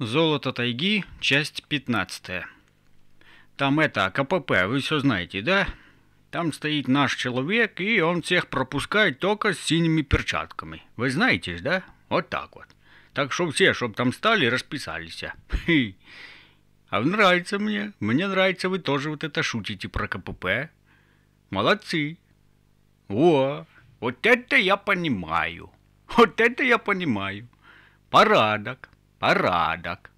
Золото тайги, часть 15. Там это, КПП, вы все знаете, да? Там стоит наш человек, и он всех пропускает только с синими перчатками. Вы знаете, да? Вот так вот. Так что все, чтоб там стали, расписались. А нравится мне. Мне нравится, вы тоже вот это шутите про КПП. Молодцы. О, вот это я понимаю. Вот это я понимаю. Парадок. Парадок.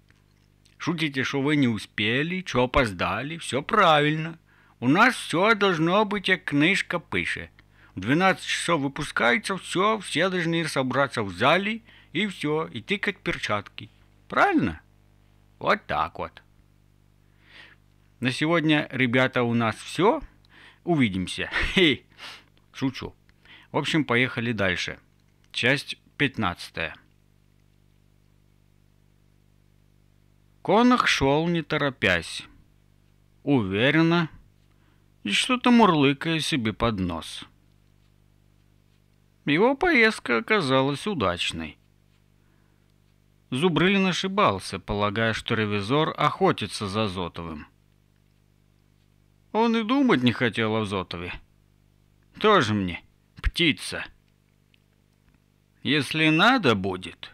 Шутите, что вы не успели, что опоздали, все правильно. У нас все должно быть, как книжка пише. В 12 часов выпускается, все, все должны собраться в зале, и все, и тыкать перчатки. Правильно? Вот так вот. На сегодня, ребята, у нас все. Увидимся. Хе. Шучу. В общем, поехали дальше. Часть 15. Конах шел не торопясь, уверенно и что-то мурлыкая себе под нос. Его поездка оказалась удачной. Зубрылин ошибался, полагая, что ревизор охотится за Зотовым. Он и думать не хотел о Зотове. Тоже мне птица. Если надо будет,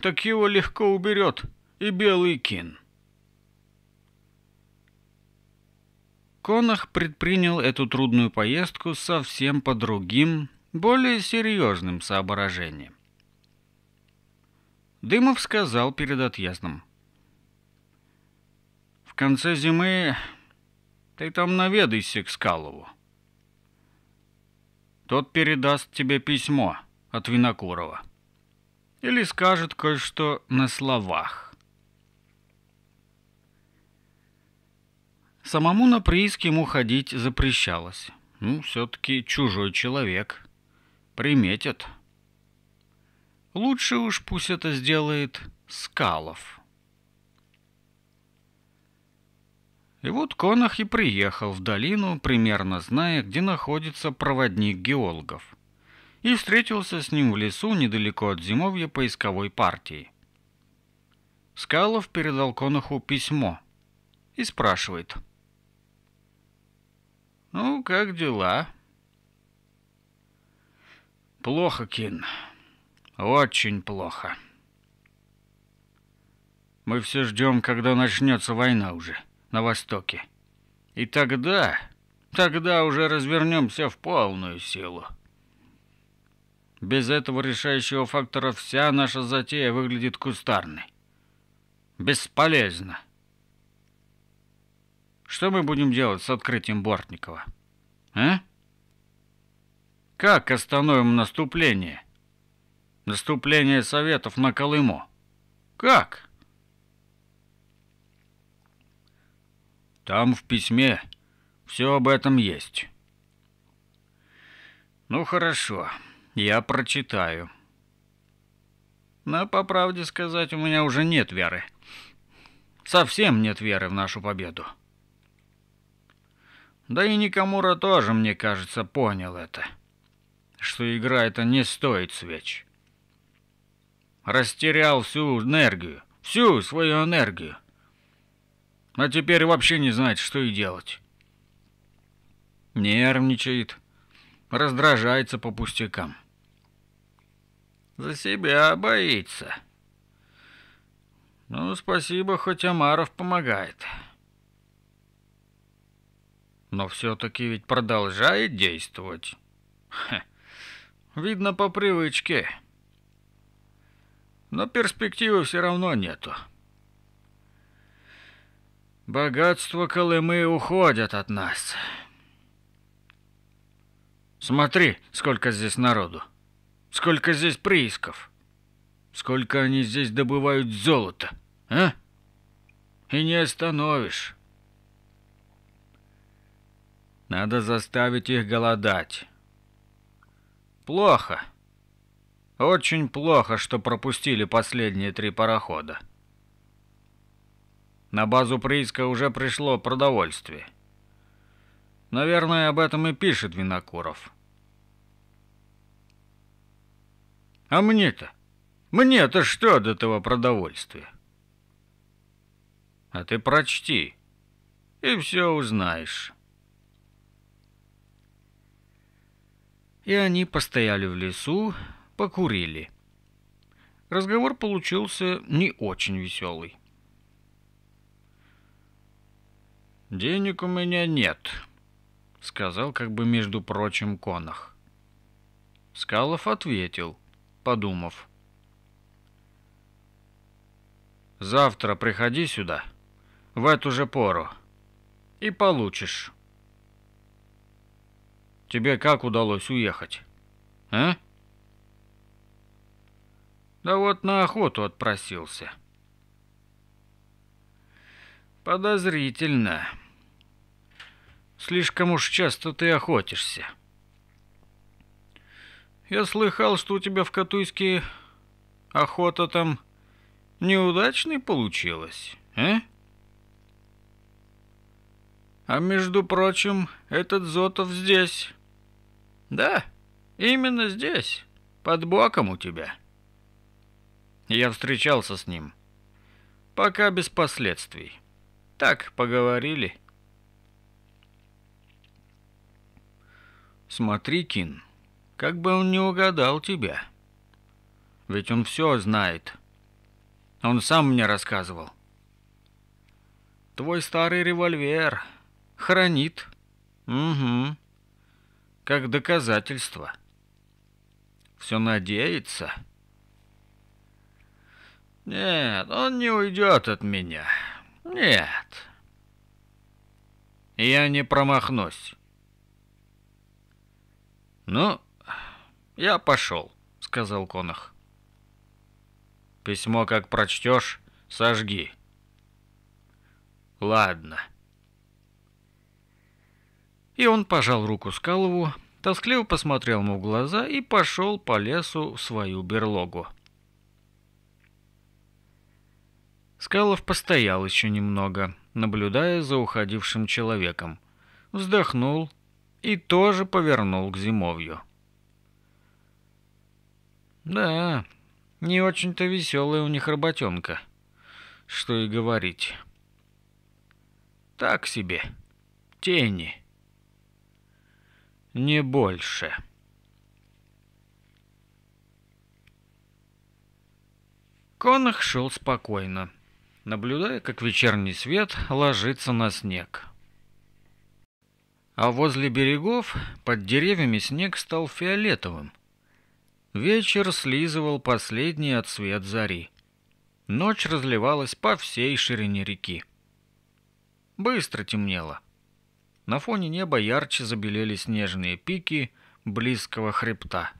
так его легко уберет — и белый кин. Конах предпринял эту трудную поездку совсем по другим, более серьезным соображениям. Дымов сказал перед отъездом. «В конце зимы ты там наведайся к Скалову. Тот передаст тебе письмо от Винокурова. Или скажет кое-что на словах. Самому на прииск ему ходить запрещалось. Ну, все-таки чужой человек. Приметят. Лучше уж пусть это сделает Скалов. И вот Конах и приехал в долину, примерно зная, где находится проводник геологов. И встретился с ним в лесу недалеко от зимовья поисковой партии. Скалов передал Конаху письмо и спрашивает. «Ну, как дела?» «Плохо, Кин. Очень плохо. Мы все ждем, когда начнется война уже на Востоке. И тогда, тогда уже развернемся в полную силу. Без этого решающего фактора вся наша затея выглядит кустарной. Бесполезно. Что мы будем делать с открытием Бортникова? А? Как остановим наступление? Наступление Советов на Колыму. Как? Там в письме все об этом есть. Ну хорошо, я прочитаю. Но, по правде сказать, у меня уже нет веры. Совсем нет веры в нашу победу. Да и Никамура тоже, мне кажется, понял это. Что игра эта не стоит свеч. Растерял всю энергию, всю свою энергию. А теперь вообще не знает, что и делать. Нервничает, раздражается по пустякам. За себя боится. Ну, спасибо, хоть Амаров помогает. Но все-таки ведь продолжает действовать. Хе. Видно по привычке. Но перспективы все равно нету. Богатства Колымы уходят от нас. Смотри, сколько здесь народу. Сколько здесь приисков. Сколько они здесь добывают золота, а? И не остановишь. Надо заставить их голодать. Плохо. Очень плохо, что пропустили последние три парохода. На базу прииска уже пришло продовольствие. Наверное, об этом и пишет Винокуров. А мне-то? Мне-то что до этого продовольствия? А ты прочти, и все узнаешь». и они постояли в лесу, покурили. Разговор получился не очень веселый. «Денег у меня нет», — сказал как бы между прочим Конах. Скалов ответил, подумав. «Завтра приходи сюда, в эту же пору, и получишь». Тебе как удалось уехать? А? Да вот на охоту отпросился. Подозрительно. Слишком уж часто ты охотишься. Я слыхал, что у тебя в Катуйске охота там неудачной получилась, а? А между прочим, этот Зотов здесь. Да, именно здесь, под боком у тебя. Я встречался с ним. Пока без последствий. Так поговорили. Смотри, Кин, как бы он не угадал тебя. Ведь он все знает. Он сам мне рассказывал. Твой старый револьвер хранит. Угу как доказательство. Все надеется. Нет, он не уйдет от меня. Нет. Я не промахнусь. Ну, я пошел, сказал Конах. Письмо как прочтешь, сожги. Ладно. И он пожал руку Скалову, тоскливо посмотрел ему в глаза и пошел по лесу в свою берлогу. Скалов постоял еще немного, наблюдая за уходившим человеком. Вздохнул и тоже повернул к зимовью. Да, не очень-то веселая у них работенка. Что и говорить. Так себе. Тени не больше. Конах шел спокойно, наблюдая, как вечерний свет ложится на снег. А возле берегов под деревьями снег стал фиолетовым. Вечер слизывал последний отсвет зари. Ночь разливалась по всей ширине реки. Быстро темнело. На фоне неба ярче забелели снежные пики близкого хребта.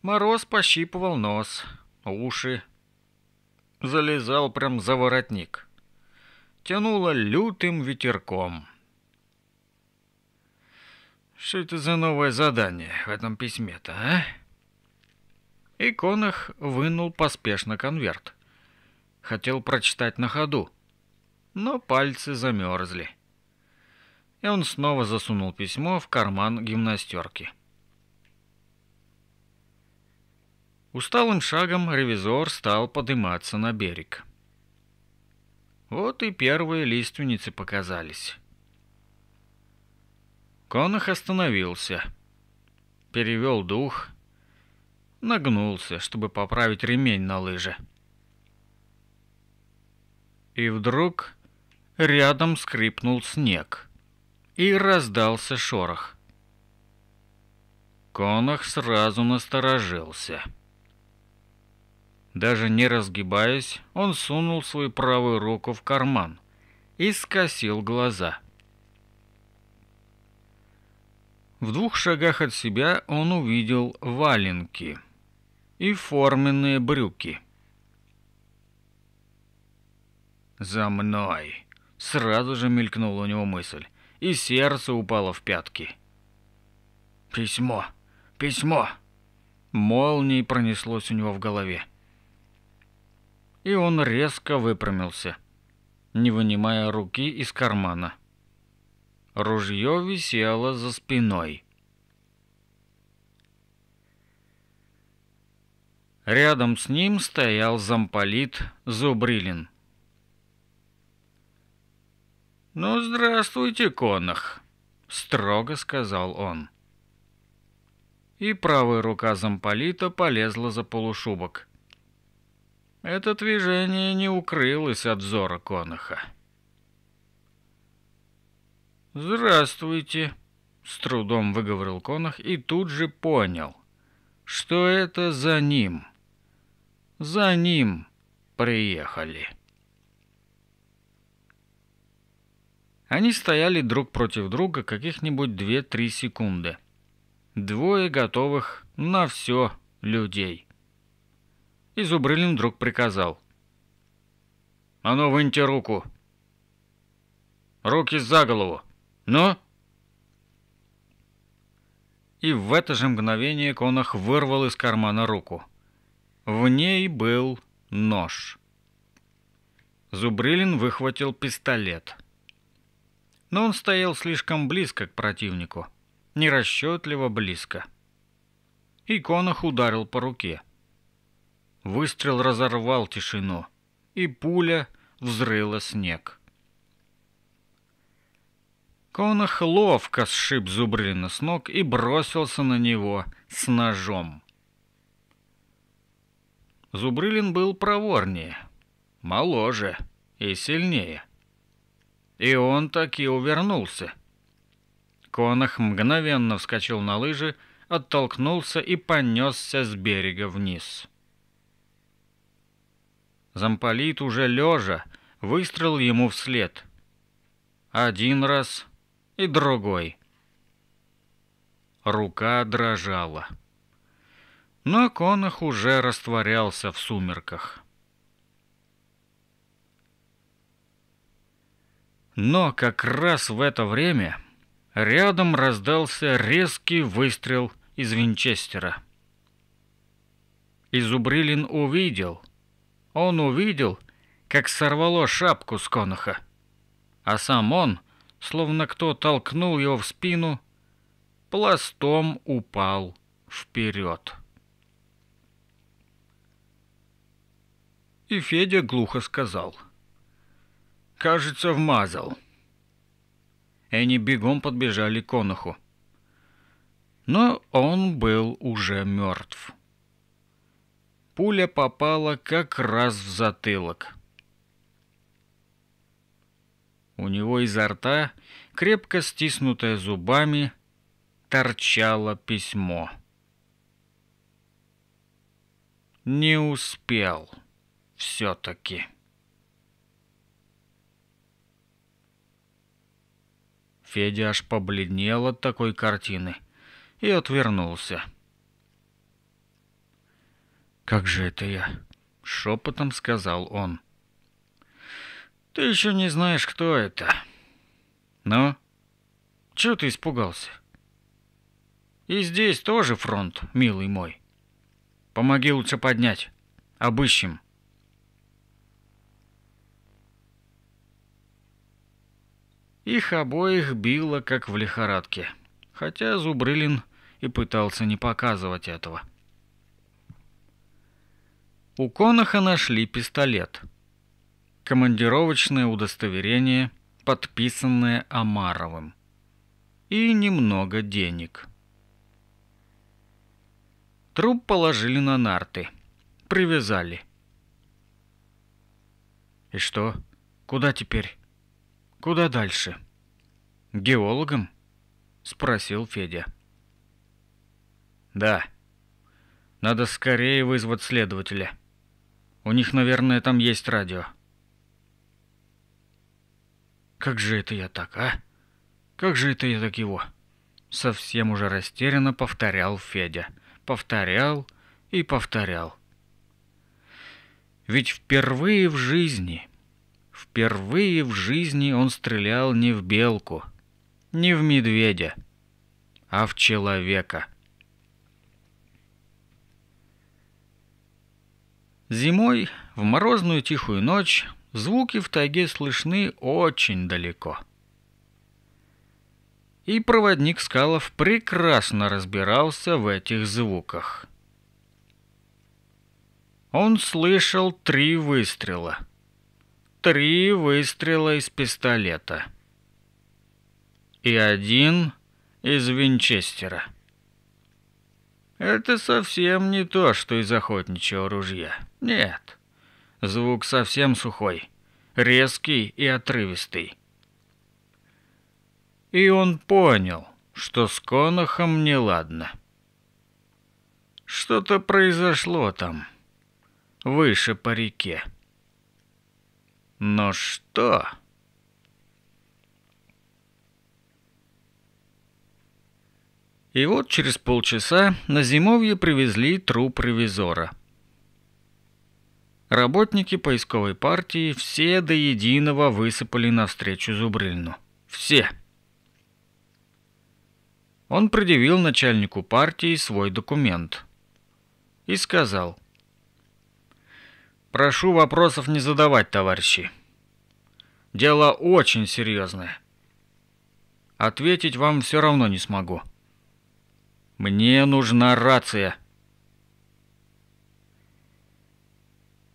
Мороз пощипывал нос, уши. Залезал прям за воротник. Тянуло лютым ветерком. Что это за новое задание в этом письме-то, а? И Конах вынул поспешно конверт. Хотел прочитать на ходу но пальцы замерзли. И он снова засунул письмо в карман гимнастерки. Усталым шагом ревизор стал подниматься на берег. Вот и первые лиственницы показались. Конах остановился, перевел дух, нагнулся, чтобы поправить ремень на лыже. И вдруг Рядом скрипнул снег. И раздался шорох. Конах сразу насторожился. Даже не разгибаясь, он сунул свою правую руку в карман и скосил глаза. В двух шагах от себя он увидел валенки и форменные брюки. «За мной!» Сразу же мелькнула у него мысль, и сердце упало в пятки. «Письмо! Письмо!» Молнией пронеслось у него в голове. И он резко выпрямился, не вынимая руки из кармана. Ружье висело за спиной. Рядом с ним стоял замполит Зубрилин. «Ну, здравствуйте, Конах», — строго сказал он. И правая рука замполита полезла за полушубок. Это движение не укрылось от взора Конаха. «Здравствуйте», — с трудом выговорил Конах и тут же понял, что это за ним. За ним приехали. Они стояли друг против друга каких-нибудь две-три секунды. Двое готовых на все людей. Изубрылин вдруг приказал. «А ну, выньте руку!» «Руки за голову! Ну!» И в это же мгновение Конах вырвал из кармана руку. В ней был нож. Зубрилин выхватил пистолет. «Пистолет!» но он стоял слишком близко к противнику. Нерасчетливо близко. И Конах ударил по руке. Выстрел разорвал тишину, и пуля взрыла снег. Конах ловко сшиб зубрина с ног и бросился на него с ножом. Зубрилин был проворнее, моложе и сильнее. И он так и увернулся. Конах мгновенно вскочил на лыжи, оттолкнулся и понесся с берега вниз. Замполит уже лежа выстрел ему вслед. Один раз и другой. Рука дрожала. Но Конах уже растворялся в сумерках. Но как раз в это время рядом раздался резкий выстрел из винчестера. Изубрилин увидел. Он увидел, как сорвало шапку с коноха. А сам он, словно кто толкнул его в спину, пластом упал вперед. И Федя глухо сказал — кажется, вмазал». Они бегом подбежали к конуху. Но он был уже мертв. Пуля попала как раз в затылок. У него изо рта, крепко стиснутое зубами, торчало письмо. Не успел все-таки. Федя аж побледнел от такой картины и отвернулся. «Как же это я?» — шепотом сказал он. «Ты еще не знаешь, кто это. Ну, чего ты испугался? И здесь тоже фронт, милый мой. Помоги лучше поднять. Обыщем». Их обоих било, как в лихорадке. Хотя Зубрылин и пытался не показывать этого. У Коноха нашли пистолет. Командировочное удостоверение, подписанное Амаровым. И немного денег. Труп положили на нарты. Привязали. И что? Куда теперь? Куда дальше? Геологом? Спросил Федя. Да. Надо скорее вызвать следователя. У них, наверное, там есть радио. Как же это я так, а? Как же это я так его? Совсем уже растерянно повторял Федя. Повторял и повторял. Ведь впервые в жизни Впервые в жизни он стрелял не в белку, не в медведя, а в человека. Зимой, в морозную тихую ночь, звуки в тайге слышны очень далеко. И проводник Скалов прекрасно разбирался в этих звуках. Он слышал три выстрела — три выстрела из пистолета и один из винчестера. Это совсем не то, что из охотничьего ружья. Нет. Звук совсем сухой, резкий и отрывистый. И он понял, что с Конохом неладно. Что-то произошло там, выше по реке. Но что? И вот через полчаса на зимовье привезли труп ревизора. Работники поисковой партии все до единого высыпали навстречу Зубрильну. Все. Он предъявил начальнику партии свой документ и сказал – Прошу вопросов не задавать, товарищи. Дело очень серьезное. Ответить вам все равно не смогу. Мне нужна рация.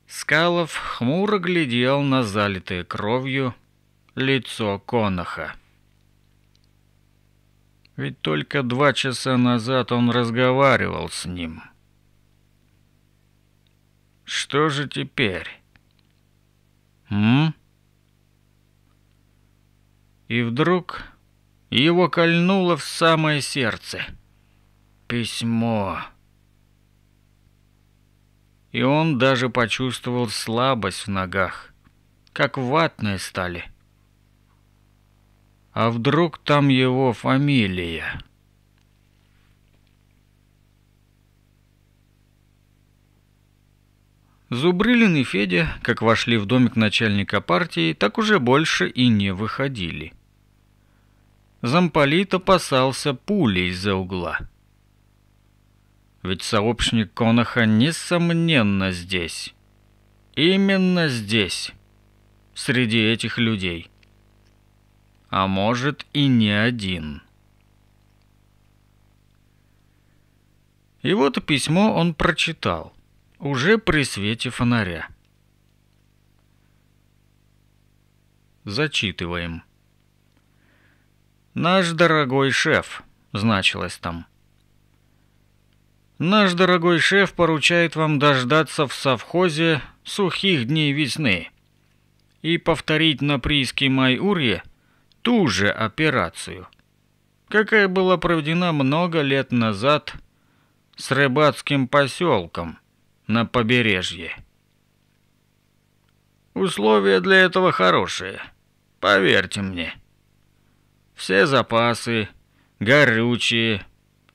Скалов хмуро глядел на залитое кровью лицо Коноха. Ведь только два часа назад он разговаривал с ним. — что же теперь? М? И вдруг его кольнуло в самое сердце. Письмо. И он даже почувствовал слабость в ногах, как ватные стали. А вдруг там его фамилия? Зубрылин и Федя, как вошли в домик начальника партии, так уже больше и не выходили. Замполит опасался пули из-за угла. Ведь сообщник Конаха несомненно здесь. Именно здесь, среди этих людей. А может и не один. И вот письмо он прочитал. Уже при свете фонаря. Зачитываем. «Наш дорогой шеф», — значилось там. «Наш дорогой шеф поручает вам дождаться в совхозе сухих дней весны и повторить на прииске Майурье ту же операцию, какая была проведена много лет назад с рыбацким поселком» на побережье. Условия для этого хорошие, поверьте мне. Все запасы, горючие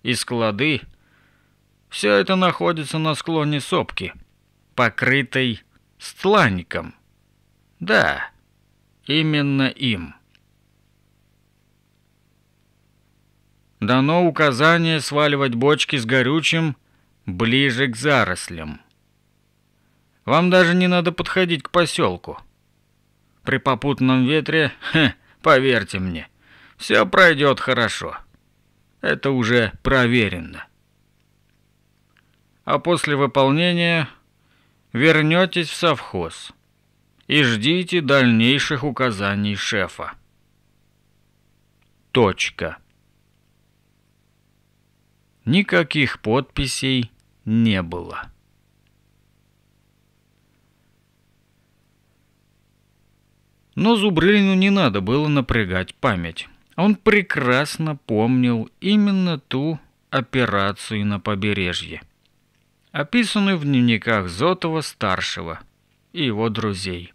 и склады – все это находится на склоне сопки, покрытой стланником. Да, именно им. Дано указание сваливать бочки с горючим – ближе к зарослям. Вам даже не надо подходить к поселку. При попутном ветре, хе, поверьте мне, все пройдет хорошо. Это уже проверено. А после выполнения вернетесь в совхоз и ждите дальнейших указаний шефа. Точка. Никаких подписей, не было. Но Зубрылину не надо было напрягать память. Он прекрасно помнил именно ту операцию на побережье, описанную в дневниках Зотова-старшего и его друзей.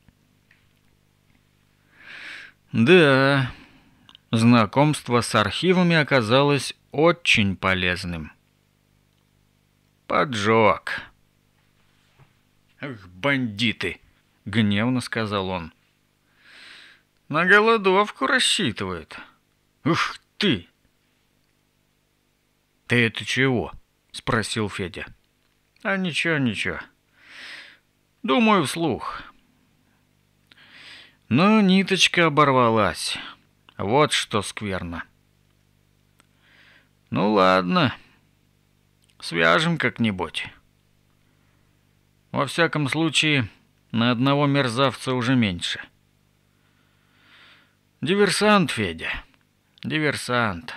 Да, знакомство с архивами оказалось очень полезным поджог. «Ах, бандиты!» — гневно сказал он. «На голодовку рассчитывает. Ух ты!» «Ты это чего?» — спросил Федя. «А ничего, ничего. Думаю вслух». Но ниточка оборвалась. Вот что скверно. «Ну ладно», Свяжем как-нибудь. Во всяком случае, на одного мерзавца уже меньше. Диверсант, Федя. Диверсант.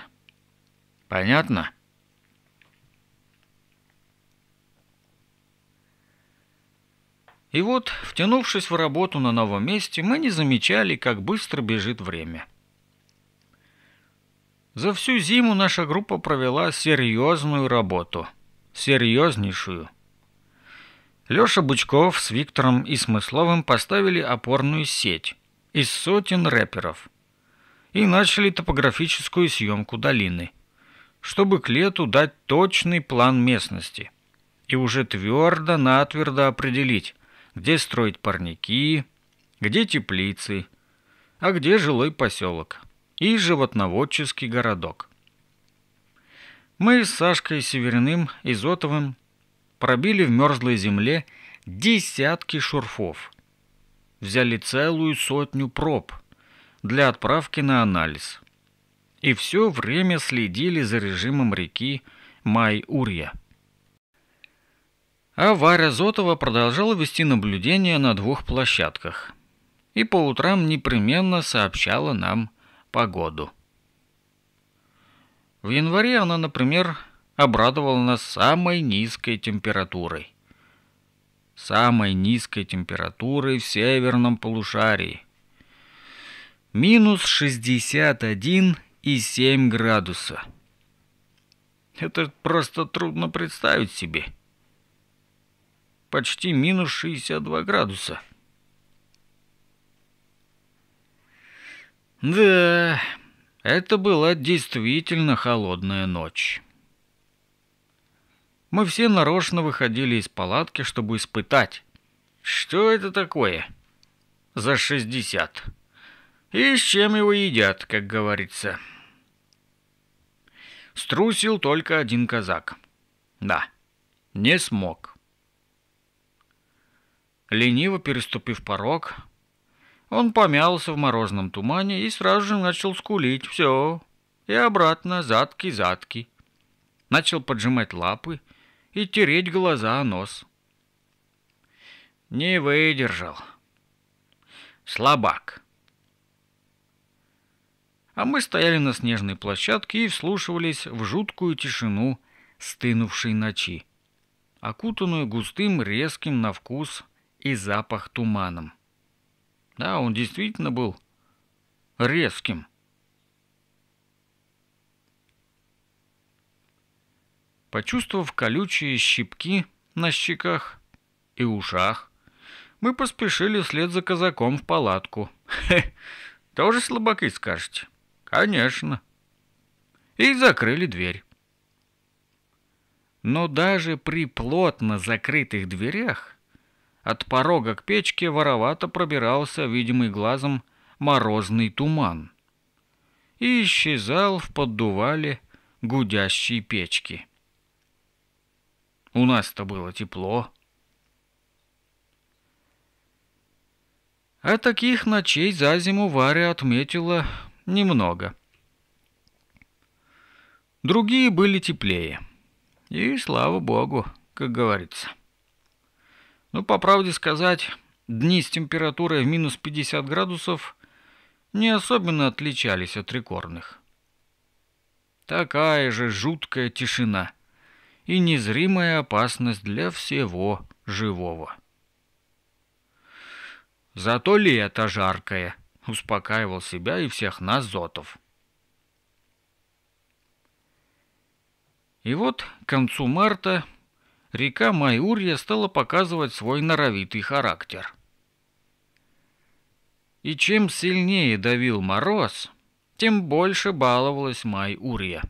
Понятно? И вот, втянувшись в работу на новом месте, мы не замечали, как быстро бежит время. — за всю зиму наша группа провела серьезную работу. Серьезнейшую. Леша Бучков с Виктором и Смысловым поставили опорную сеть из сотен рэперов и начали топографическую съемку долины, чтобы к лету дать точный план местности и уже твердо-натвердо определить, где строить парники, где теплицы, а где жилой поселок и животноводческий городок. Мы с Сашкой Северным и Зотовым пробили в мерзлой земле десятки шурфов. Взяли целую сотню проб для отправки на анализ. И все время следили за режимом реки Май-Урья. А Варя Зотова продолжала вести наблюдения на двух площадках и по утрам непременно сообщала нам погоду. В январе она, например, обрадовала нас самой низкой температурой. Самой низкой температурой в северном полушарии. Минус 61,7 градуса. Это просто трудно представить себе. Почти минус 62 градуса. Да, это была действительно холодная ночь. Мы все нарочно выходили из палатки, чтобы испытать. Что это такое? За 60. И с чем его едят, как говорится. Струсил только один казак. Да, не смог. Лениво переступив порог, он помялся в морозном тумане и сразу же начал скулить. Все. И обратно, задки-задки. Начал поджимать лапы и тереть глаза о нос. Не выдержал. Слабак. А мы стояли на снежной площадке и вслушивались в жуткую тишину стынувшей ночи, окутанную густым, резким на вкус и запах туманом. Да, он действительно был резким. Почувствовав колючие щипки на щеках и ушах, мы поспешили вслед за казаком в палатку. Хе, тоже слабаки, скажете? Конечно. И закрыли дверь. Но даже при плотно закрытых дверях от порога к печке воровато пробирался, видимый глазом, морозный туман. И исчезал в поддувале гудящей печки. У нас-то было тепло. А таких ночей за зиму Варя отметила немного. Другие были теплее. И слава богу, как говорится. Но по правде сказать, дни с температурой в минус 50 градусов не особенно отличались от рекордных. Такая же жуткая тишина и незримая опасность для всего живого. «Зато лето жаркое», — успокаивал себя и всех нас Зотов. И вот к концу марта река Майурья стала показывать свой норовитый характер. И чем сильнее давил мороз, тем больше баловалась Майурья.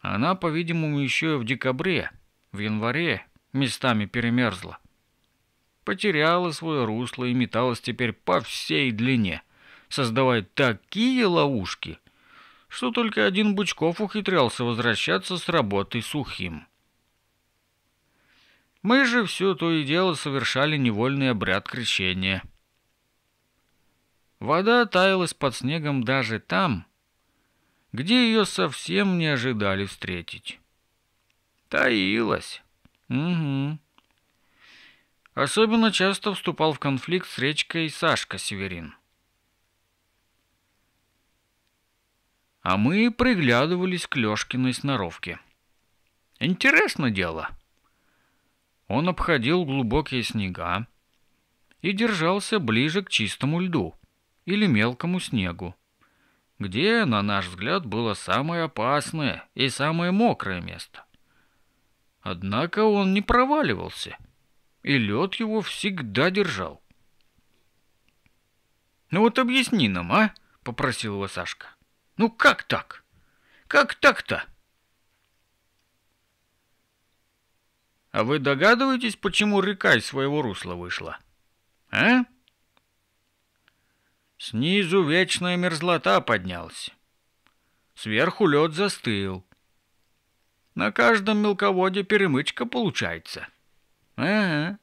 Она, по-видимому, еще и в декабре, в январе местами перемерзла. Потеряла свое русло и металась теперь по всей длине, создавая такие ловушки, что только один Бычков ухитрялся возвращаться с работы сухим. Мы же все то и дело совершали невольный обряд крещения. Вода таялась под снегом даже там, где ее совсем не ожидали встретить. Таилась. Угу. Особенно часто вступал в конфликт с речкой Сашка Северин. А мы приглядывались к Лёшкиной сноровке. Интересно дело. — он обходил глубокие снега и держался ближе к чистому льду или мелкому снегу, где, на наш взгляд, было самое опасное и самое мокрое место. Однако он не проваливался, и лед его всегда держал. «Ну вот объясни нам, а?» — попросил его Сашка. «Ну как так? Как так-то?» А вы догадываетесь, почему река из своего русла вышла? А? Снизу вечная мерзлота поднялась. Сверху лед застыл. На каждом мелководье перемычка получается. Ага,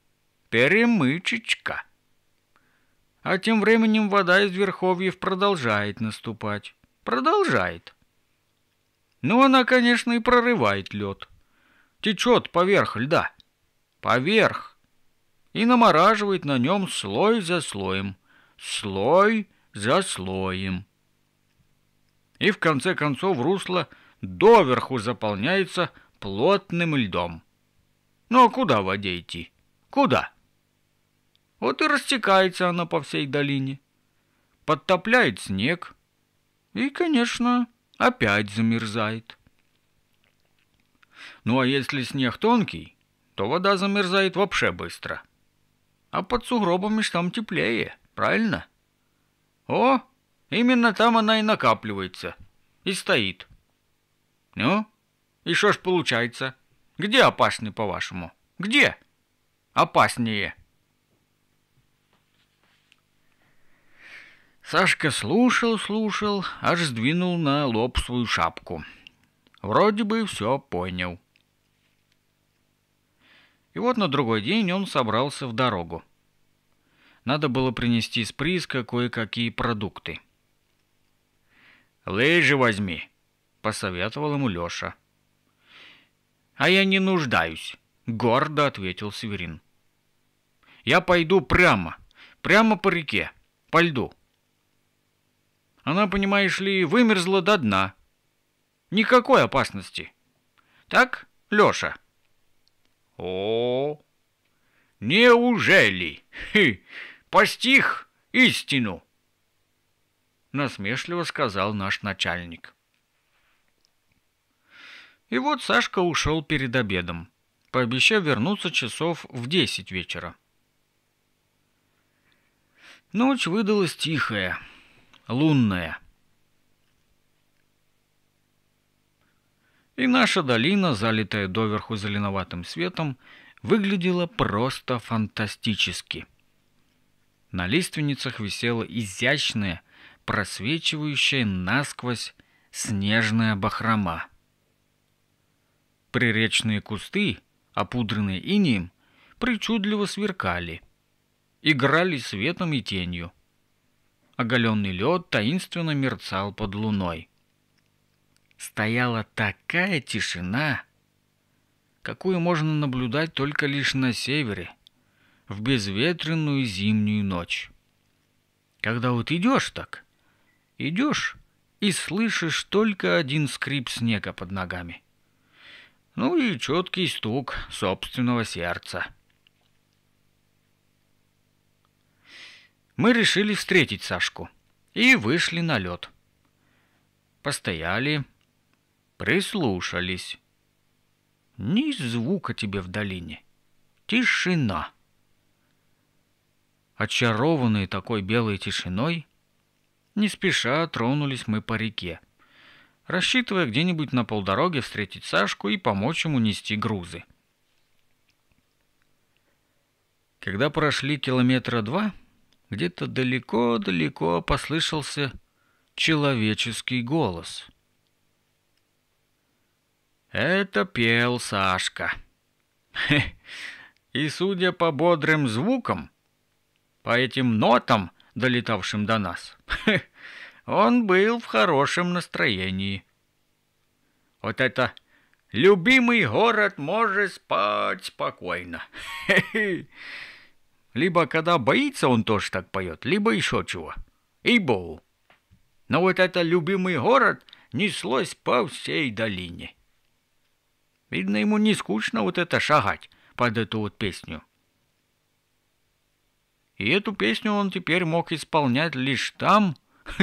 перемычечка. А тем временем вода из верховьев продолжает наступать. Продолжает. Ну, она, конечно, и прорывает лед течет поверх льда. Поверх. И намораживает на нем слой за слоем. Слой за слоем. И в конце концов русло доверху заполняется плотным льдом. Ну а куда в воде идти? Куда? Вот и растекается она по всей долине. Подтопляет снег. И, конечно, опять замерзает. Ну а если снег тонкий, то вода замерзает вообще быстро. А под сугробами ж там теплее, правильно? О, именно там она и накапливается. И стоит. Ну, и что ж получается? Где опасный, по-вашему? Где? Опаснее. Сашка слушал, слушал, аж сдвинул на лоб свою шапку. Вроде бы все понял. И вот на другой день он собрался в дорогу. Надо было принести из прииска кое-какие продукты. «Лыжи возьми», — посоветовал ему Леша. «А я не нуждаюсь», — гордо ответил Северин. «Я пойду прямо, прямо по реке, по льду». Она, понимаешь ли, вымерзла до дна. Никакой опасности. Так, Леша?» О, неужели? Хи, постиг истину, насмешливо сказал наш начальник. И вот Сашка ушел перед обедом, пообещав вернуться часов в десять вечера. Ночь выдалась тихая, лунная. И наша долина, залитая доверху зеленоватым светом, выглядела просто фантастически. На лиственницах висела изящная, просвечивающая насквозь снежная бахрома. Приречные кусты, опудренные инием, причудливо сверкали, играли светом и тенью. Оголенный лед таинственно мерцал под луной стояла такая тишина, какую можно наблюдать только лишь на севере, в безветренную зимнюю ночь. Когда вот идешь так, идешь и слышишь только один скрип снега под ногами. Ну и четкий стук собственного сердца. Мы решили встретить Сашку и вышли на лед. Постояли, Прислушались. Ни звука тебе в долине. Тишина. Очарованные такой белой тишиной, не спеша тронулись мы по реке, рассчитывая где-нибудь на полдороге встретить Сашку и помочь ему нести грузы. Когда прошли километра два, где-то далеко-далеко послышался человеческий голос. Это пел Сашка. И судя по бодрым звукам, по этим нотам, долетавшим до нас, он был в хорошем настроении. Вот это «любимый город может спать спокойно». Либо когда боится, он тоже так поет, либо еще чего. И Ибоу. Но вот это «любимый город» неслось по всей долине. Видно, ему не скучно вот это шагать под эту вот песню. И эту песню он теперь мог исполнять лишь там,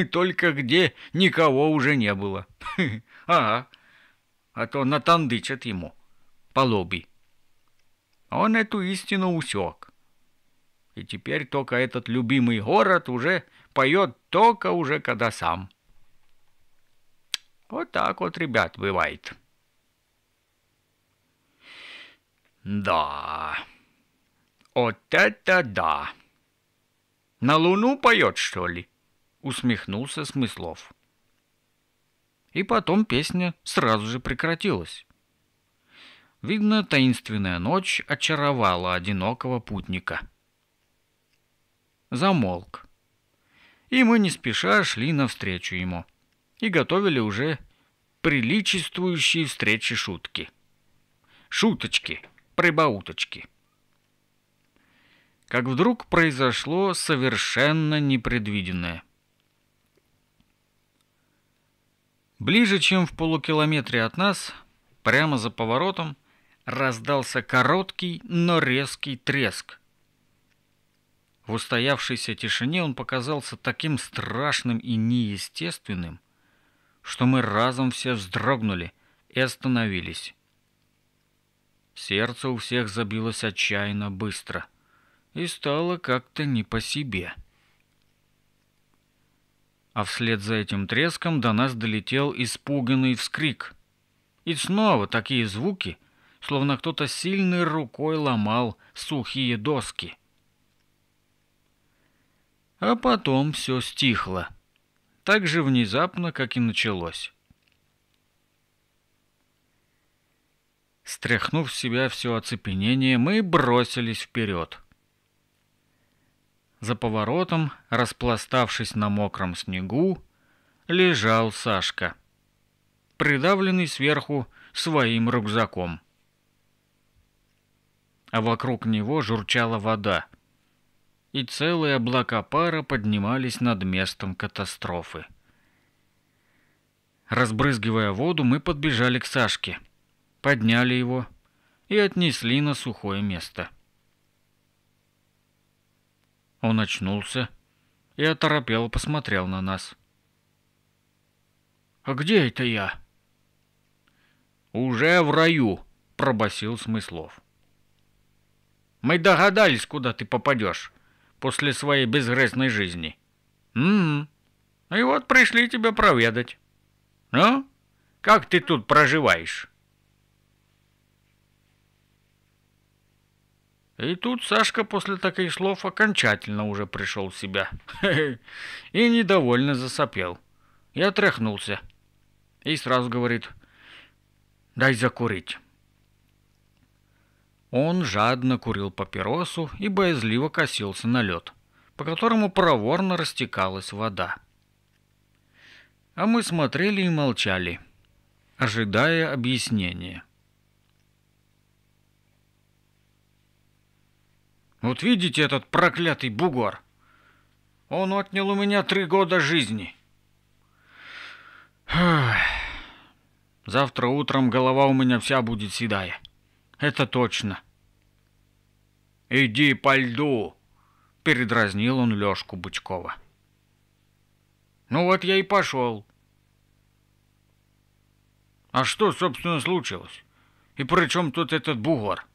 только где никого уже не было. Ага, а то натандычат ему по лоби. Он эту истину усек. И теперь только этот любимый город уже поет только уже когда сам. Вот так вот, ребят, бывает. Да. Вот это да. На луну поет, что ли? Усмехнулся Смыслов. И потом песня сразу же прекратилась. Видно, таинственная ночь очаровала одинокого путника. Замолк. И мы не спеша шли навстречу ему и готовили уже приличествующие встречи шутки. Шуточки прибауточки. Как вдруг произошло совершенно непредвиденное. Ближе, чем в полукилометре от нас, прямо за поворотом, раздался короткий, но резкий треск. В устоявшейся тишине он показался таким страшным и неестественным, что мы разом все вздрогнули и остановились. Сердце у всех забилось отчаянно быстро. И стало как-то не по себе. А вслед за этим треском до нас долетел испуганный вскрик. И снова такие звуки, словно кто-то сильной рукой ломал сухие доски. А потом все стихло. Так же внезапно, как и началось. Стряхнув с себя все оцепенение, мы бросились вперед. За поворотом, распластавшись на мокром снегу, лежал Сашка, придавленный сверху своим рюкзаком. А вокруг него журчала вода, и целые облака пара поднимались над местом катастрофы. Разбрызгивая воду, мы подбежали к Сашке – подняли его и отнесли на сухое место. Он очнулся и оторопело посмотрел на нас. «А где это я?» «Уже в раю», — пробасил Смыслов. «Мы догадались, куда ты попадешь после своей безгрязной жизни. Угу. И вот пришли тебя проведать. Ну, как ты тут проживаешь?» И тут Сашка после таких слов окончательно уже пришел в себя. И недовольно засопел. Я отряхнулся. И сразу говорит, дай закурить. Он жадно курил папиросу и боязливо косился на лед, по которому проворно растекалась вода. А мы смотрели и молчали, ожидая объяснения. Вот видите этот проклятый бугор? Он отнял у меня три года жизни. Завтра утром голова у меня вся будет седая. Это точно. Иди по льду, передразнил он Лёшку Бычкова. Ну вот я и пошел. А что, собственно, случилось? И при чем тут этот бугор?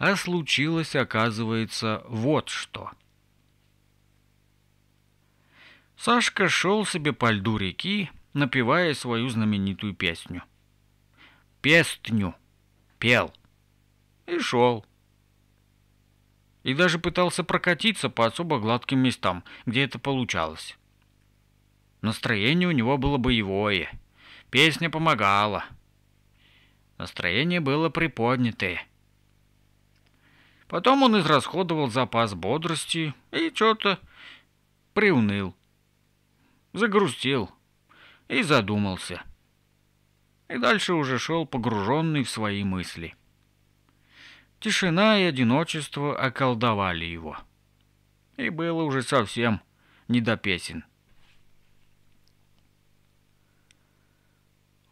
А случилось, оказывается, вот что. Сашка шел себе по льду реки, напевая свою знаменитую песню. Песню. пел и шел. И даже пытался прокатиться по особо гладким местам, где это получалось. Настроение у него было боевое. Песня помогала. Настроение было приподнятое. Потом он израсходовал запас бодрости и что-то приуныл, загрустил и задумался. И дальше уже шел погруженный в свои мысли. Тишина и одиночество околдовали его. И было уже совсем не до песен.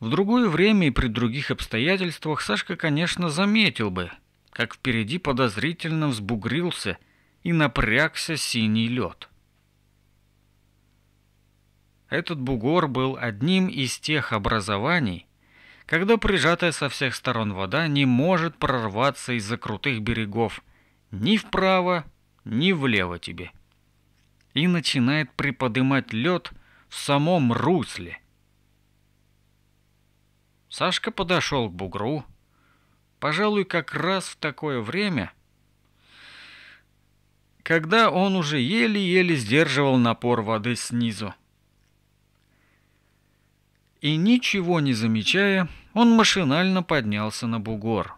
В другое время и при других обстоятельствах Сашка, конечно, заметил бы – как впереди подозрительно взбугрился и напрягся синий лед. Этот бугор был одним из тех образований, когда прижатая со всех сторон вода не может прорваться из-за крутых берегов ни вправо, ни влево тебе. И начинает приподнимать лед в самом русле. Сашка подошел к бугру, Пожалуй, как раз в такое время, когда он уже еле-еле сдерживал напор воды снизу. И ничего не замечая, он машинально поднялся на бугор.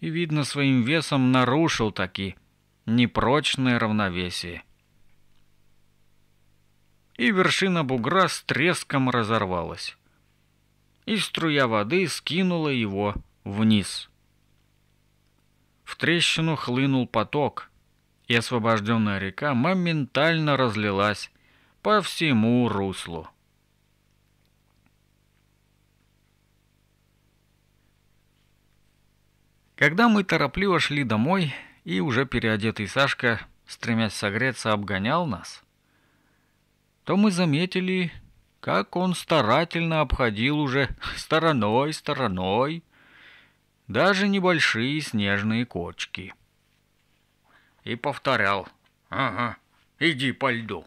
И, видно, своим весом нарушил таки непрочное равновесие. И вершина бугра с треском разорвалась. И струя воды скинула его вверх вниз. В трещину хлынул поток, и освобожденная река моментально разлилась по всему руслу. Когда мы торопливо шли домой, и уже переодетый Сашка, стремясь согреться, обгонял нас, то мы заметили, как он старательно обходил уже стороной, стороной даже небольшие снежные кочки. И повторял «Ага, иди по льду».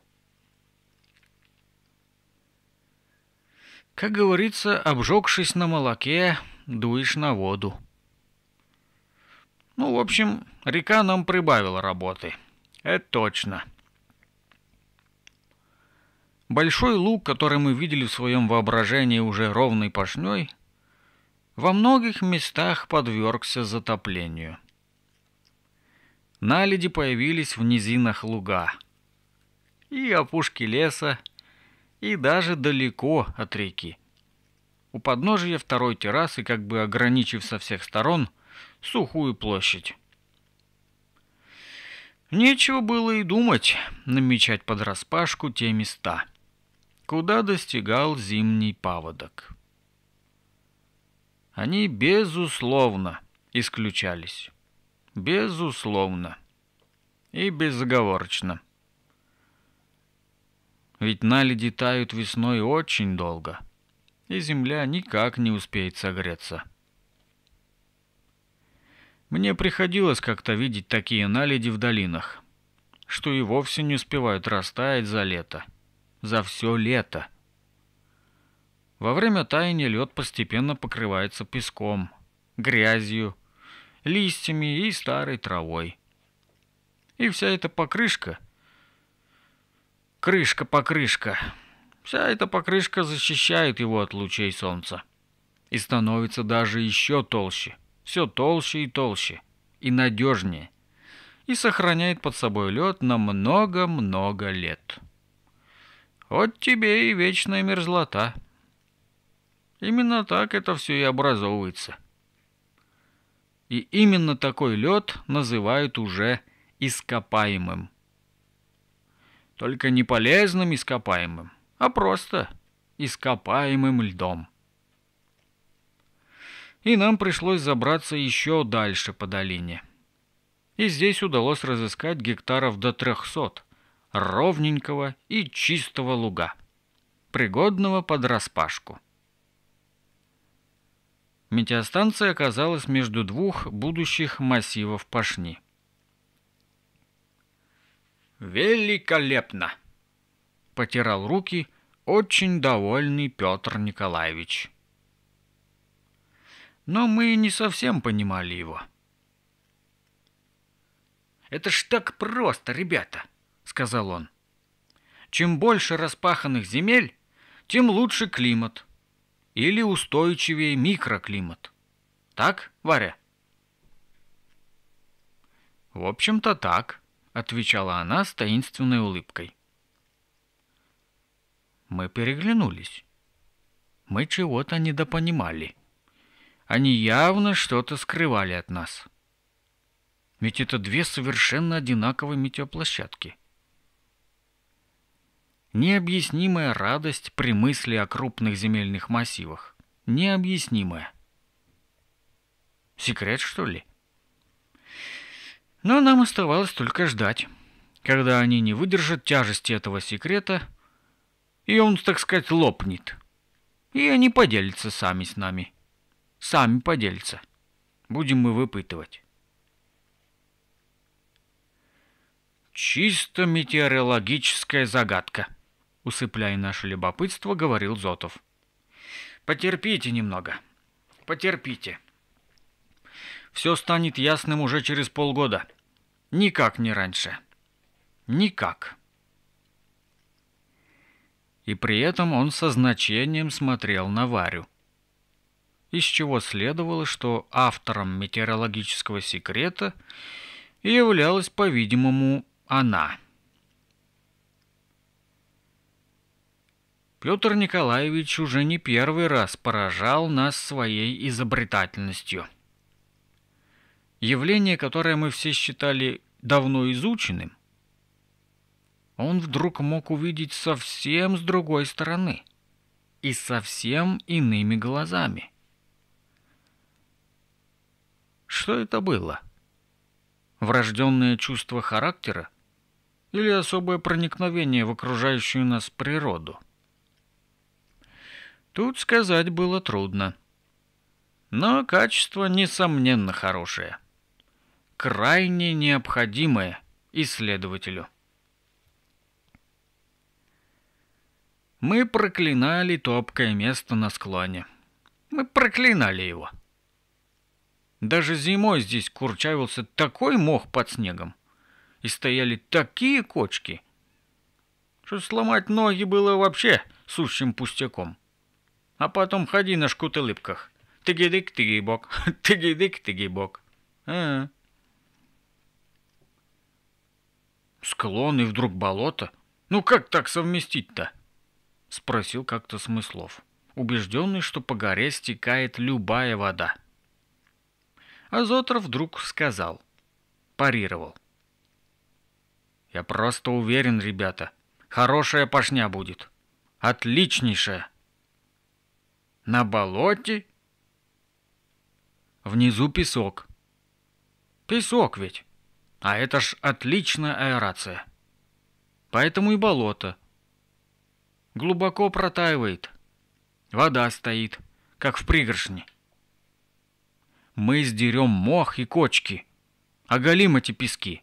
Как говорится, обжегшись на молоке, дуешь на воду. Ну, в общем, река нам прибавила работы. Это точно. Большой луг, который мы видели в своем воображении уже ровной пашней – во многих местах подвергся затоплению. Наледи появились в низинах луга и опушки леса, и даже далеко от реки. У подножия второй террасы, как бы ограничив со всех сторон, сухую площадь. Нечего было и думать намечать под распашку те места, куда достигал зимний паводок они, безусловно, исключались. Безусловно. И безоговорочно. Ведь наледи тают весной очень долго, и земля никак не успеет согреться. Мне приходилось как-то видеть такие наледи в долинах, что и вовсе не успевают растаять за лето. За все лето во время таяния лед постепенно покрывается песком, грязью, листьями и старой травой. И вся эта покрышка, крышка-покрышка, вся эта покрышка защищает его от лучей солнца и становится даже еще толще, все толще и толще, и надежнее, и сохраняет под собой лед на много-много лет. Вот тебе и вечная мерзлота. Именно так это все и образовывается. И именно такой лед называют уже ископаемым. Только не полезным ископаемым, а просто ископаемым льдом. И нам пришлось забраться еще дальше по долине. И здесь удалось разыскать гектаров до 300 ровненького и чистого луга, пригодного под распашку. Метеостанция оказалась между двух будущих массивов пашни. «Великолепно!» — потирал руки очень довольный Петр Николаевич. Но мы не совсем понимали его. «Это ж так просто, ребята!» — сказал он. «Чем больше распаханных земель, тем лучше климат» или устойчивее микроклимат. Так, Варя? В общем-то так, отвечала она с таинственной улыбкой. Мы переглянулись. Мы чего-то недопонимали. Они явно что-то скрывали от нас. Ведь это две совершенно одинаковые метеоплощадки. Необъяснимая радость при мысли о крупных земельных массивах. Необъяснимая. Секрет, что ли? Но нам оставалось только ждать, когда они не выдержат тяжести этого секрета, и он, так сказать, лопнет. И они поделятся сами с нами. Сами поделятся. Будем мы выпытывать. Чисто метеорологическая загадка усыпляя наше любопытство, говорил Зотов. «Потерпите немного. Потерпите. Все станет ясным уже через полгода. Никак не раньше. Никак». И при этом он со значением смотрел на Варю. Из чего следовало, что автором метеорологического секрета являлась, по-видимому, она – Петр Николаевич уже не первый раз поражал нас своей изобретательностью. Явление, которое мы все считали давно изученным, он вдруг мог увидеть совсем с другой стороны и совсем иными глазами. Что это было? Врожденное чувство характера или особое проникновение в окружающую нас природу – Тут сказать было трудно. Но качество, несомненно, хорошее. Крайне необходимое исследователю. Мы проклинали топкое место на склоне. Мы проклинали его. Даже зимой здесь курчавился такой мох под снегом. И стояли такие кочки, что сломать ноги было вообще сущим пустяком а потом ходи на шкутылыбках. Тыгидык, тыгибок, тыгидык, дык А -а. Склон и вдруг болото? Ну как так совместить-то? Спросил как-то Смыслов, убежденный, что по горе стекает любая вода. Азотров вдруг сказал, парировал. Я просто уверен, ребята, хорошая пашня будет. Отличнейшая. На болоте? Внизу песок. Песок ведь. А это ж отличная аэрация. Поэтому и болото. Глубоко протаивает. Вода стоит, как в пригоршне. Мы сдерем мох и кочки. Оголим эти пески.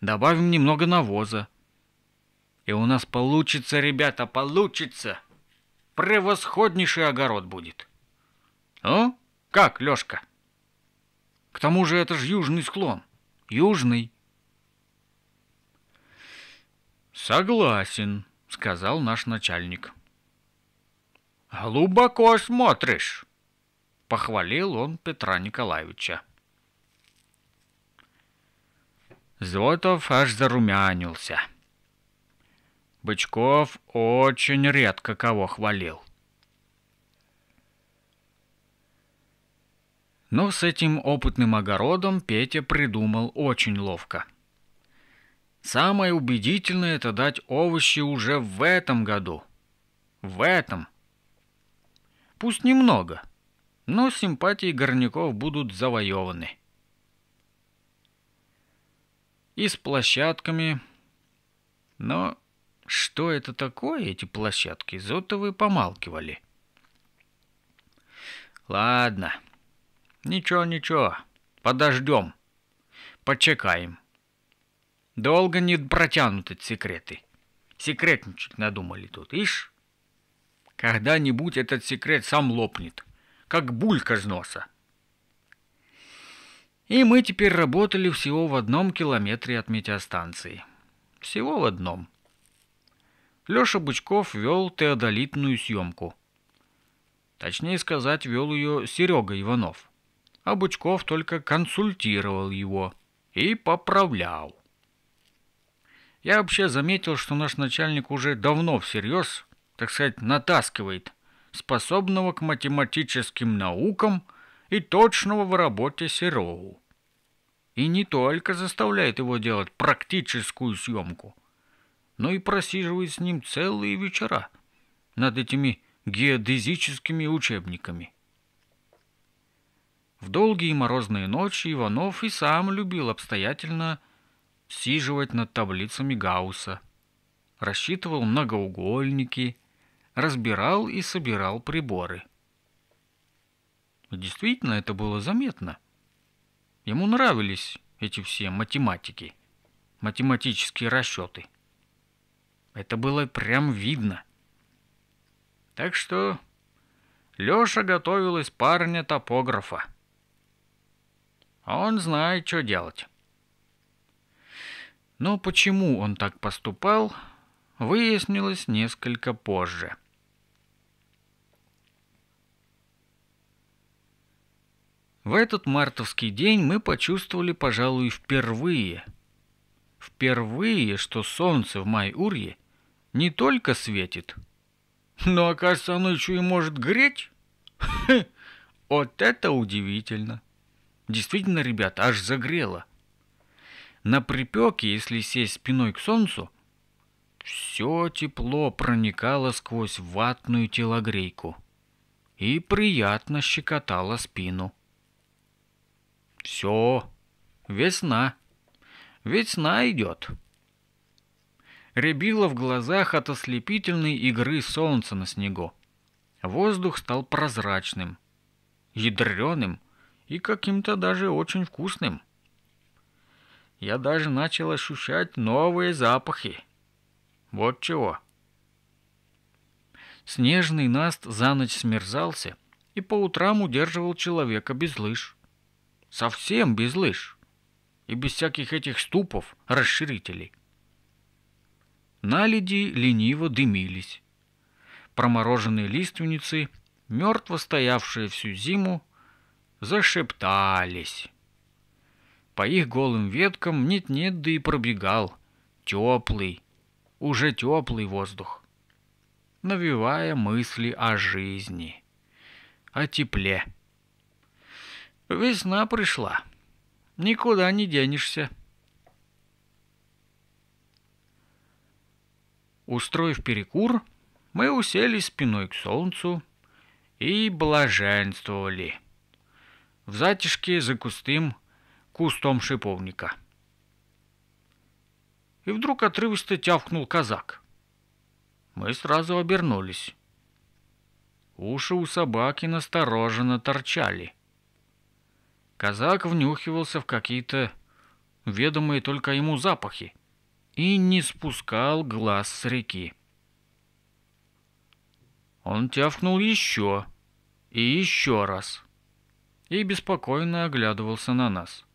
Добавим немного навоза. И у нас получится, ребята, получится!» превосходнейший огород будет. О, как, Лёшка? К тому же это же южный склон. Южный. Согласен, сказал наш начальник. Глубоко смотришь, похвалил он Петра Николаевича. Зотов аж зарумянился. — Бычков очень редко кого хвалил. Но с этим опытным огородом Петя придумал очень ловко. Самое убедительное – это дать овощи уже в этом году. В этом. Пусть немного, но симпатии горняков будут завоеваны. И с площадками, но что это такое, эти площадки? Зотовы помалкивали. Ладно. Ничего, ничего. Подождем. Почекаем. Долго не протянут эти секреты. Секретничать надумали тут, ишь? Когда-нибудь этот секрет сам лопнет, как булька с носа. И мы теперь работали всего в одном километре от метеостанции. Всего в одном. Леша Бычков вел теодолитную съемку. Точнее сказать, вел ее Серега Иванов. А Бычков только консультировал его и поправлял. Я вообще заметил, что наш начальник уже давно всерьез, так сказать, натаскивает способного к математическим наукам и точного в работе Серову. И не только заставляет его делать практическую съемку, но ну и просиживает с ним целые вечера над этими геодезическими учебниками. В долгие морозные ночи Иванов и сам любил обстоятельно сиживать над таблицами Гаусса, рассчитывал многоугольники, разбирал и собирал приборы. действительно, это было заметно. Ему нравились эти все математики, математические расчеты – это было прям видно. Так что Леша готовил из парня топографа. А Он знает, что делать. Но почему он так поступал, выяснилось несколько позже. В этот мартовский день мы почувствовали, пожалуй, впервые – Впервые, что солнце в Майурье не только светит, но, оказывается, оно еще и может греть. вот это удивительно. Действительно, ребят, аж загрело. На припеке, если сесть спиной к солнцу, все тепло проникало сквозь ватную телогрейку и приятно щекотало спину. Все, весна. Весна идет. Рябило в глазах от ослепительной игры солнца на снегу. Воздух стал прозрачным, ядреным и каким-то даже очень вкусным. Я даже начал ощущать новые запахи. Вот чего. Снежный наст за ночь смерзался и по утрам удерживал человека без лыж. Совсем без лыж и без всяких этих ступов, расширителей. Наледи лениво дымились. Промороженные лиственницы, мертво стоявшие всю зиму, зашептались. По их голым веткам нет-нет, да и пробегал. Теплый, уже теплый воздух, навевая мысли о жизни, о тепле. Весна пришла. Никуда не денешься. Устроив перекур, мы уселись спиной к солнцу и блаженствовали. В затишке за кустым кустом шиповника. И вдруг отрывисто тявкнул казак. Мы сразу обернулись. Уши у собаки настороженно торчали. Казак внюхивался в какие-то ведомые только ему запахи и не спускал глаз с реки. Он тявкнул еще и еще раз и беспокойно оглядывался на нас.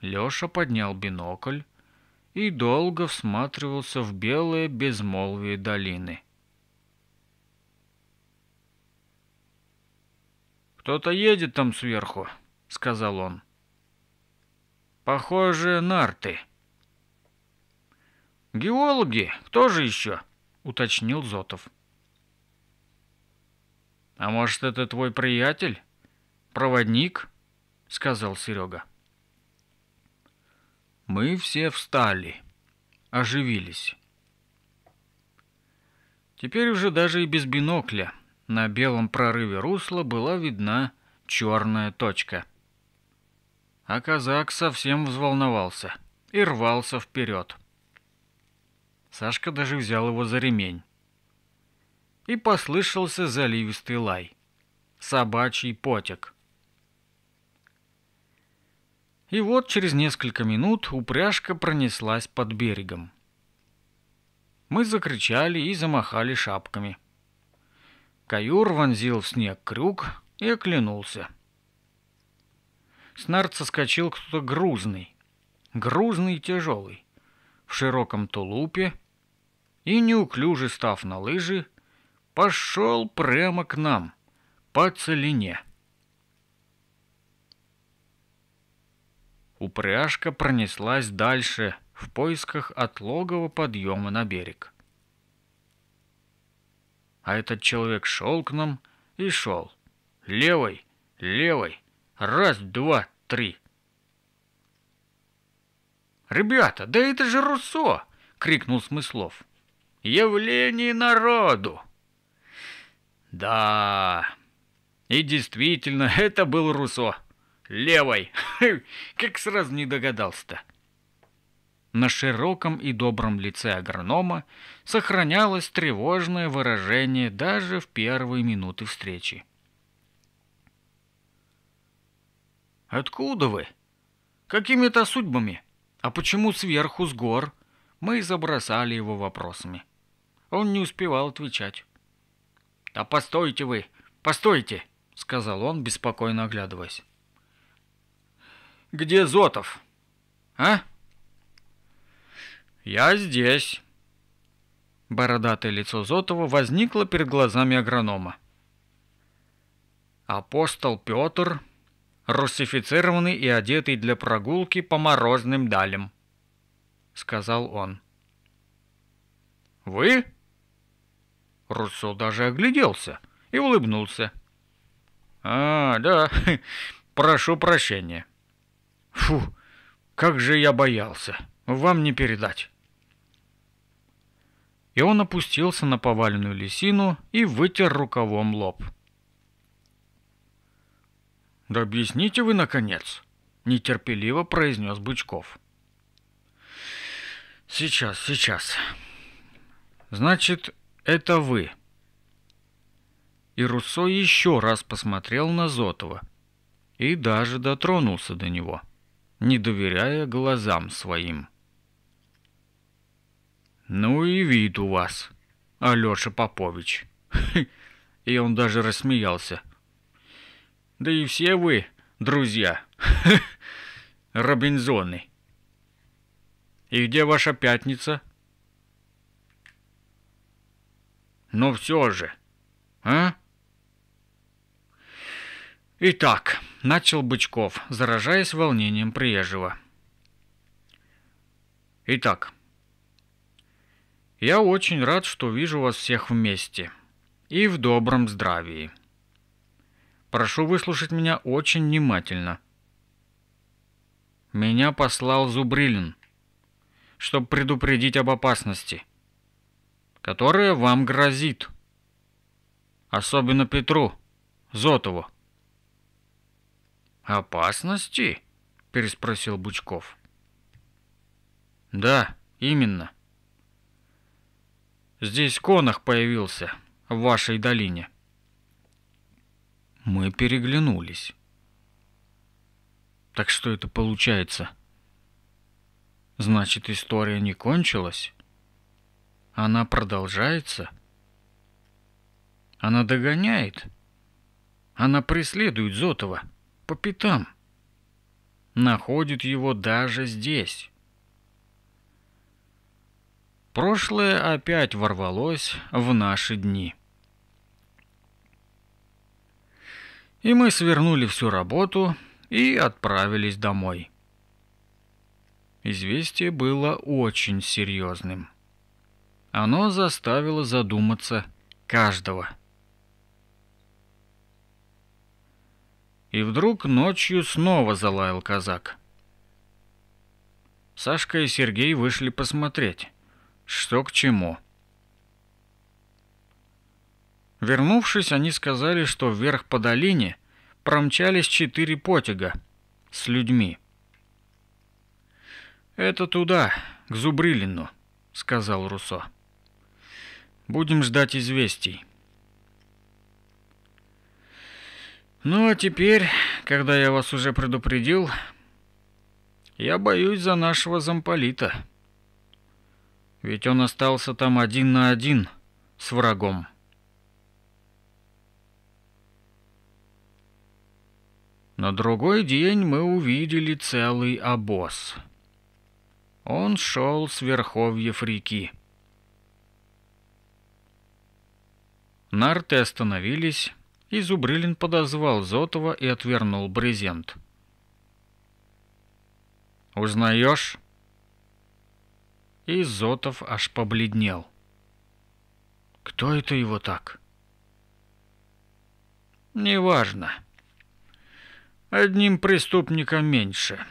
Леша поднял бинокль и долго всматривался в белое безмолвие долины. «Кто-то едет там сверху», — сказал он. «Похоже, нарты». «Геологи? Кто же еще?» — уточнил Зотов. «А может, это твой приятель? Проводник?» — сказал Серега. Мы все встали, оживились. Теперь уже даже и без бинокля — на белом прорыве русла была видна черная точка. А казак совсем взволновался и рвался вперед. Сашка даже взял его за ремень. И послышался заливистый лай. Собачий потек. И вот через несколько минут упряжка пронеслась под берегом. Мы закричали и замахали шапками. Каюр вонзил в снег крюк и оглянулся. С нарт соскочил кто-то грузный, грузный и тяжелый, в широком тулупе, и, неуклюже став на лыжи, пошел прямо к нам, по целине. Упряжка пронеслась дальше в поисках отлогого подъема на берег. А этот человек шел к нам и шел. Левой, левой. Раз, два, три. «Ребята, да это же Руссо!» — крикнул Смыслов. «Явление народу!» «Да...» И действительно, это был Руссо. Левой. Как сразу не догадался-то. На широком и добром лице агронома сохранялось тревожное выражение даже в первые минуты встречи. «Откуда вы? Какими-то судьбами? А почему сверху, с гор?» Мы забросали его вопросами. Он не успевал отвечать. «Да постойте вы! Постойте!» — сказал он, беспокойно оглядываясь. «Где Зотов?» «А?» «Я здесь!» Бородатое лицо Зотова возникло перед глазами агронома. Апостол Петр, русифицированный и одетый для прогулки по морозным далям, сказал он. «Вы?» Руссо даже огляделся и улыбнулся. «А, да, прошу прощения. Фу, как же я боялся, вам не передать» и он опустился на поваленную лисину и вытер рукавом лоб. «Да объясните вы, наконец!» – нетерпеливо произнес Бычков. «Сейчас, сейчас. Значит, это вы». И Руссо еще раз посмотрел на Зотова и даже дотронулся до него, не доверяя глазам своим. «Ну и вид у вас, Алёша Попович!» И он даже рассмеялся. «Да и все вы, друзья, Робинзоны!» «И где ваша пятница?» «Но ну все же, а?» «Итак», — начал Бычков, заражаясь волнением приезжего. «Итак, я очень рад, что вижу вас всех вместе. И в добром здравии. Прошу выслушать меня очень внимательно. Меня послал Зубрилин, чтобы предупредить об опасности, которая вам грозит. Особенно Петру, Зотову. «Опасности?» – переспросил Бучков. «Да, именно». Здесь конах появился в вашей долине. Мы переглянулись. Так что это получается? Значит, история не кончилась? Она продолжается? Она догоняет? Она преследует Зотова по пятам. Находит его даже здесь. Прошлое опять ворвалось в наши дни. И мы свернули всю работу и отправились домой. Известие было очень серьезным. Оно заставило задуматься каждого. И вдруг ночью снова залаял казак. Сашка и Сергей вышли посмотреть что к чему. Вернувшись, они сказали, что вверх по долине промчались четыре потяга с людьми. «Это туда, к Зубрилину», — сказал Руссо. «Будем ждать известий». «Ну а теперь, когда я вас уже предупредил, я боюсь за нашего замполита». Ведь он остался там один на один с врагом. На другой день мы увидели целый обоз. Он шел с верховьев реки. Нарты остановились, и Зубрилин подозвал Зотова и отвернул брезент. «Узнаешь?» и Зотов аж побледнел. Кто это его так? Неважно. Одним преступником меньше.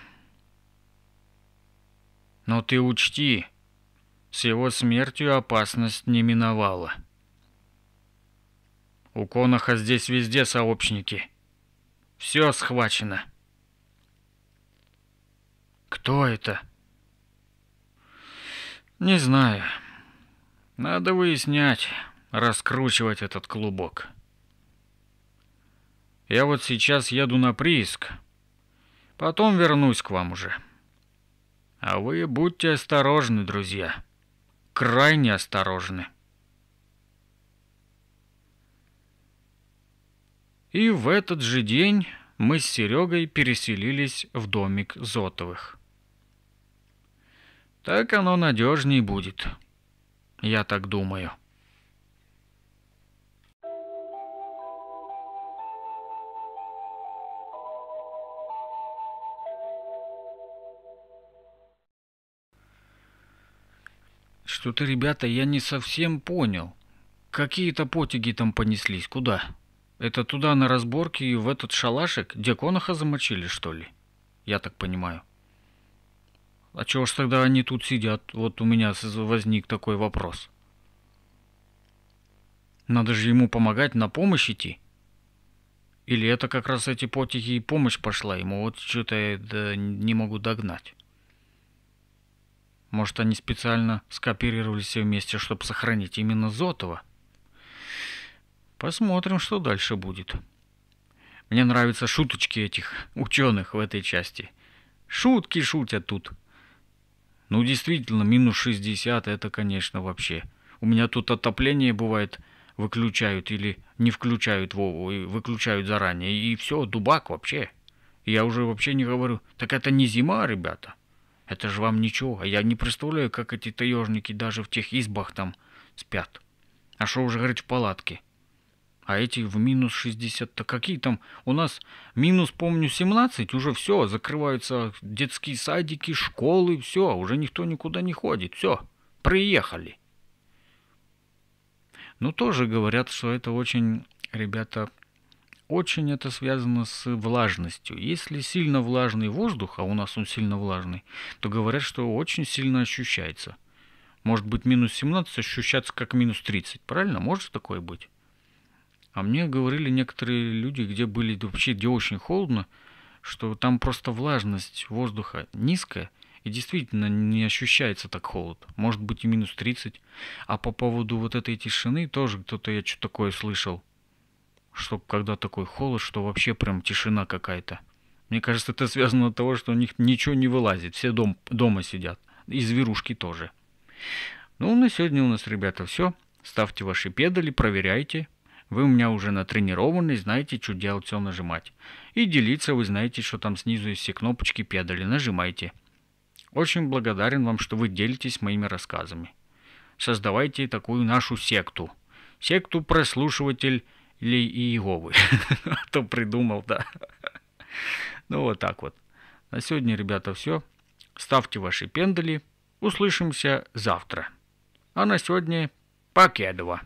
Но ты учти, с его смертью опасность не миновала. У Коноха здесь везде сообщники. Все схвачено. Кто это? — не знаю. Надо выяснять, раскручивать этот клубок. Я вот сейчас еду на прииск. Потом вернусь к вам уже. А вы будьте осторожны, друзья. Крайне осторожны. И в этот же день мы с Серегой переселились в домик Зотовых. Так оно надежней будет. Я так думаю. Что-то, ребята, я не совсем понял. Какие-то потяги там понеслись, куда? Это туда на разборке и в этот шалашик, где коноха замочили, что ли? Я так понимаю. А чего ж тогда они тут сидят? Вот у меня возник такой вопрос. Надо же ему помогать, на помощь идти. Или это как раз эти потихи и помощь пошла ему? Вот что-то я да, не могу догнать. Может, они специально скопировались все вместе, чтобы сохранить именно Зотова? Посмотрим, что дальше будет. Мне нравятся шуточки этих ученых в этой части. Шутки шутят тут. Ну, действительно, минус 60 это, конечно, вообще. У меня тут отопление бывает выключают или не включают выключают заранее, и все, дубак вообще. я уже вообще не говорю, так это не зима, ребята. Это же вам ничего. А я не представляю, как эти таежники даже в тех избах там спят. А что уже говорить в палатке? а эти в минус 60, то какие там, у нас минус, помню, 17, уже все, закрываются детские садики, школы, все, а уже никто никуда не ходит, все, приехали. Ну, тоже говорят, что это очень, ребята, очень это связано с влажностью. Если сильно влажный воздух, а у нас он сильно влажный, то говорят, что очень сильно ощущается. Может быть минус 17 ощущаться как минус 30, правильно? Может такое быть? А мне говорили некоторые люди, где были вообще, где очень холодно, что там просто влажность воздуха низкая, и действительно не ощущается так холод. Может быть и минус 30. А по поводу вот этой тишины тоже кто-то, я что-то такое слышал. Что когда такой холод, что вообще прям тишина какая-то. Мне кажется, это связано от того, что у них ничего не вылазит. Все дом, дома сидят. И зверушки тоже. Ну, на сегодня у нас, ребята, все. Ставьте ваши педали, проверяйте. Вы у меня уже натренированы, знаете, что делать, все нажимать. И делиться вы знаете, что там снизу есть все кнопочки педали, нажимайте. Очень благодарен вам, что вы делитесь моими рассказами. Создавайте такую нашу секту. Секту прослушивателей и Иеговы. Кто а придумал, да. Ну вот так вот. На сегодня, ребята, все. Ставьте ваши пендали. Услышимся завтра. А на сегодня покедова.